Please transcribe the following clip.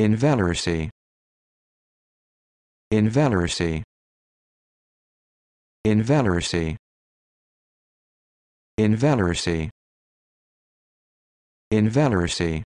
Invaleracy. Invaleracy. Invaleracy. Invaleracy. Invaleracy.